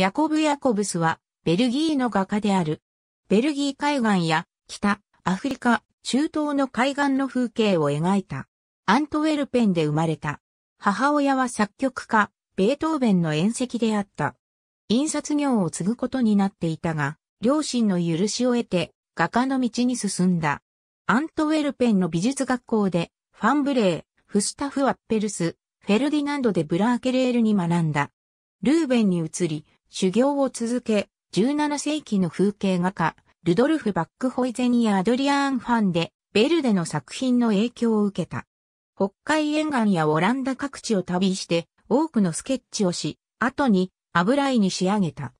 ヤコブ・ヤコブスは、ベルギーの画家である。ベルギー海岸や、北、アフリカ、中東の海岸の風景を描いた。アントウェルペンで生まれた。母親は作曲家、ベートーベンの縁石であった。印刷業を継ぐことになっていたが、両親の許しを得て、画家の道に進んだ。アントウェルペンの美術学校で、ファンブレー、フスタフ・ワッペルス、フェルディナンド・でブラーケレールに学んだ。ルーベンに移り、修行を続け、17世紀の風景画家、ルドルフ・バックホイゼンやアドリアーン・ファンで、ベルデの作品の影響を受けた。北海沿岸やオランダ各地を旅して、多くのスケッチをし、後に油絵に仕上げた。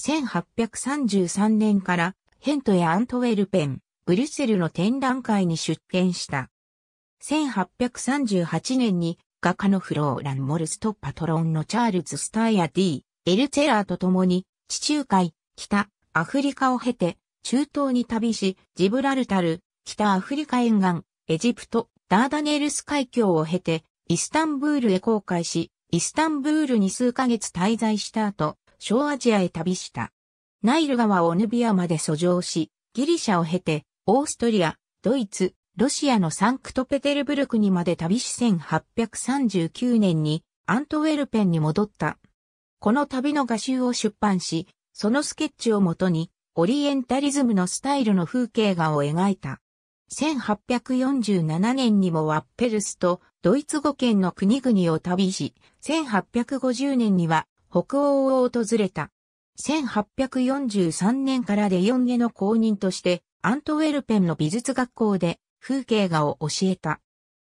1833年から、ヘントやアントウェルペン、ブリュッセルの展覧会に出展した。1838年に、画家のフローラン・モルスト・パトロンのチャールズ・スターや D・ エルツェラーと共に地中海、北、アフリカを経て中東に旅し、ジブラルタル、北アフリカ沿岸、エジプト、ダーダネールス海峡を経て、イスタンブールへ航海し、イスタンブールに数ヶ月滞在した後、小アジアへ旅した。ナイル川をヌビアまで遡上し、ギリシャを経て、オーストリア、ドイツ、ロシアのサンクトペテルブルクにまで旅し1839年にアントウェルペンに戻った。この旅の画集を出版し、そのスケッチをもとに、オリエンタリズムのスタイルの風景画を描いた。1847年にもワッペルスとドイツ語圏の国々を旅し、1850年には北欧を訪れた。1843年からレヨンゲの公認としてアントウェルペンの美術学校で風景画を教えた。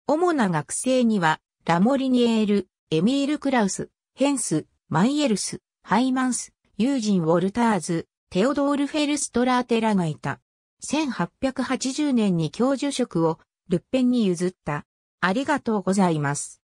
主な学生にはラモリニエール、エミール・クラウス、ヘンス、マイエルス、ハイマンス、ユージン・ウォルターズ、テオドール・フェルストラーテラがいた。1880年に教授職をルッペンに譲った。ありがとうございます。